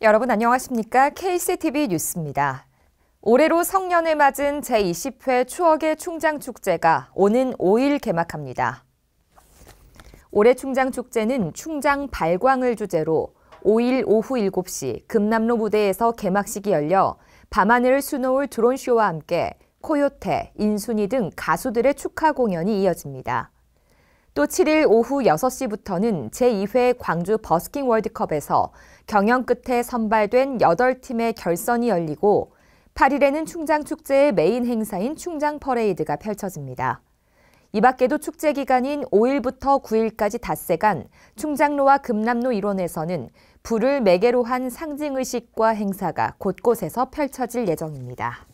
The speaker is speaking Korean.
여러분 안녕하십니까? KCTV 뉴스입니다. 올해로 성년을 맞은 제20회 추억의 충장축제가 오는 5일 개막합니다. 올해 충장축제는 충장 발광을 주제로 5일 오후 7시 금남로 무대에서 개막식이 열려 밤하늘 수놓을 드론쇼와 함께 코요태, 인순이 등 가수들의 축하 공연이 이어집니다. 또 7일 오후 6시부터는 제2회 광주 버스킹 월드컵에서 경연 끝에 선발된 8팀의 결선이 열리고 8일에는 충장축제의 메인 행사인 충장 퍼레이드가 펼쳐집니다. 이 밖에도 축제 기간인 5일부터 9일까지 닷새간 충장로와 금남로 일원에서는 불을 매개로 한 상징의식과 행사가 곳곳에서 펼쳐질 예정입니다.